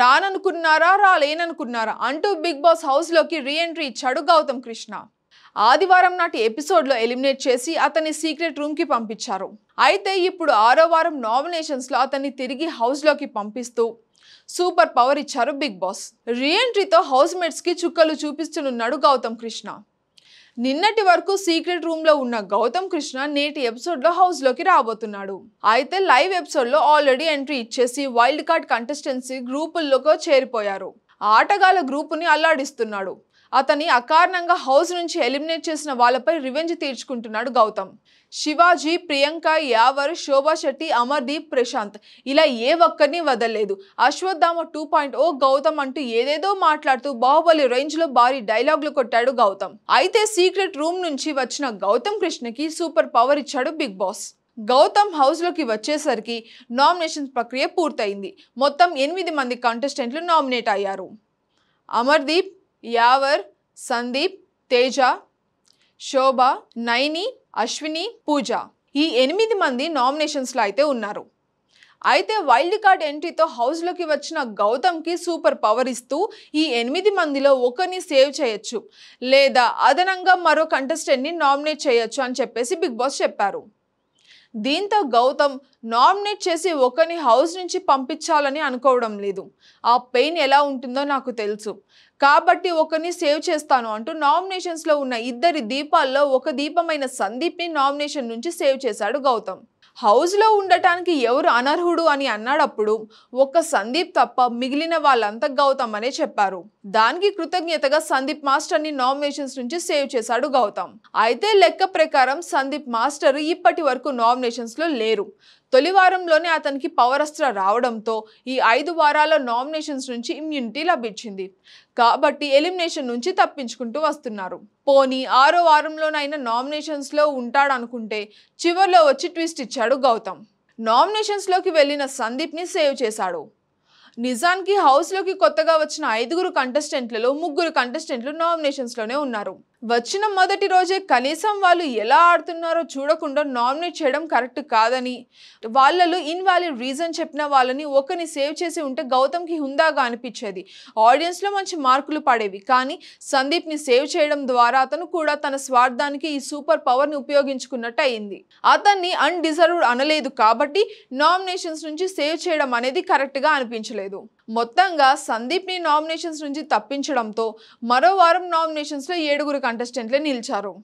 రాననుకున్నారా రాలేననుకున్నారా అంటూ big boss హౌస్లోకి reentry ఇచ్చాడు గౌతమ్ కృష్ణ ఆదివారం నాటి ఎపిసోడ్లో ఎలిమినేట్ చేసి అతన్ని సీక్రెట్ రూమ్కి పంపించారు అయితే ఇప్పుడు ఆరో వారం నామినేషన్స్లో అతన్ని తిరిగి హౌస్లోకి పంపిస్తూ సూపర్ పవర్ ఇచ్చారు బిగ్ బాస్ రీఎంట్రీతో హౌస్మేట్స్కి చుక్కలు చూపిస్తున్నాడు గౌతమ్ కృష్ణ నిన్నటి వరకు సీక్రెట్ రూమ్ లో ఉన్న గౌతమ్ కృష్ణ నేటి ఎపిసోడ్ లో హౌస్ లోకి రాబోతున్నాడు అయితే లైవ్ ఎపిసోడ్ లో ఆల్రెడీ ఎంట్రీ ఇచ్చేసి వైల్డ్ కార్డ్ కంటెస్టెన్సీ గ్రూపుల్లోకి చేరిపోయారు ఆటగాళ్ళ గ్రూపుని అల్లాడిస్తున్నాడు అతని అకారణంగా హౌస్ నుంచి ఎలిమినేట్ చేసిన వాళ్ళపై రివెంజ్ తీర్చుకుంటున్నాడు గౌతమ్ శివాజీ ప్రియాంక యావర్ శోభా శెట్టి అమర్దీప్ ప్రశాంత్ ఇలా ఏ ఒక్కరిని వదలలేదు Ashwatthama two point o Gautam అంటూ ఏదేదో మాట్లాడుతూ బాహుబలి రేంజ్లో భారీ డైలాగులు కొట్టాడు గౌతమ్ అయితే సీక్రెట్ రూమ్ నుంచి వచ్చిన గౌతమ్ కృష్ణకి సూపర్ పవర్ ఇచ్చాడు బిగ్ బాస్ గౌతమ్ హౌస్లోకి వచ్చేసరికి నామినేషన్ ప్రక్రియ పూర్తయింది మొత్తం ఎనిమిది మంది కంటెస్టెంట్లు నామినేట్ అయ్యారు అమర్దీప్ యావర్ సందీప్ తేజ శోభ నైని అశ్విని పూజ ఈ ఎనిమిది మంది నామినేషన్స్లో అయితే ఉన్నారు అయితే వైల్డ్ కార్డ్ ఎంట్రీతో హౌస్లోకి వచ్చిన గౌతమ్కి సూపర్ పవర్ ఇస్తూ ఈ ఎనిమిది మందిలో ఒకరిని సేవ్ చేయొచ్చు లేదా అదనంగా మరో కంటెస్టెంట్ని నామినేట్ చేయొచ్చు అని చెప్పేసి బిగ్ బాస్ చెప్పారు దీంతో గౌతమ్ నామినేట్ చేసి ఒకరిని హౌస్ నుంచి పంపించాలని అనుకోవడం లేదు ఆ పెయిన్ ఎలా ఉంటుందో నాకు తెలుసు కాబట్టి ఒకరిని సేవ్ చేస్తాను అంటూ నామినేషన్స్లో ఉన్న ఇద్దరి దీపాల్లో ఒక దీపమైన సందీప్ని నామినేషన్ నుంచి సేవ్ చేశాడు గౌతమ్ హౌస్లో ఉండటానికి ఎవరు అనర్హుడు అని అన్నాడప్పుడు ఒక్క సందీప్ తప్ప మిగిలిన వాళ్ళంతా గౌతమ్ అనే చెప్పారు దానికి కృతజ్ఞతగా సందీప్ మాస్టర్ని నామినేషన్స్ నుంచి సేవ్ చేశాడు గౌతమ్ అయితే లెక్క ప్రకారం సందీప్ మాస్టర్ ఇప్పటి వరకు నామినేషన్స్లో లేరు తొలి వారంలోనే అతనికి పవరస్త్ర రావడంతో ఈ ఐదు వారాల నామినేషన్స్ నుంచి ఇమ్యూనిటీ లభించింది కాబట్టి ఎలిమినేషన్ నుంచి తప్పించుకుంటూ వస్తున్నారు పోని ఆరో వారంలోనైనా నామినేషన్స్లో ఉంటాడనుకుంటే చివరిలో వచ్చి ట్విస్ట్ ఇచ్చాడు గౌతమ్ నామినేషన్స్లోకి వెళ్ళిన సందీప్ని సేవ్ చేశాడు నిజానికి హౌస్లోకి కొత్తగా వచ్చిన ఐదుగురు కంటెస్టెంట్లలో ముగ్గురు కంటెస్టెంట్లు నామినేషన్స్లోనే ఉన్నారు వచ్చిన మొదటి రోజే కనీసం వాళ్ళు ఎలా ఆడుతున్నారో చూడకుండా నామినేట్ చేయడం కరెక్ట్ కాదని వాళ్ళలో ఇన్వాలిడ్ రీజన్ చెప్పిన వాళ్ళని ఒకరిని సేవ్ చేసి ఉంటే గౌతమ్కి హుందాగా అనిపించేది ఆడియన్స్లో మంచి మార్కులు పడేవి కానీ సందీప్ని సేవ్ చేయడం ద్వారా అతను కూడా తన స్వార్థానికి ఈ సూపర్ పవర్ని ఉపయోగించుకున్నట్టు అయింది అతన్ని అన్డిజర్వ్డ్ అనలేదు కాబట్టి నామినేషన్స్ నుంచి సేవ్ చేయడం అనేది కరెక్ట్గా అనిపించలేదు మొత్తంగా సందీప్ని నామినేషన్స్ నుంచి తప్పించడంతో మరో వారం నామినేషన్స్లో ఏడుగురు కంటెస్టెంట్లే నిలిచారు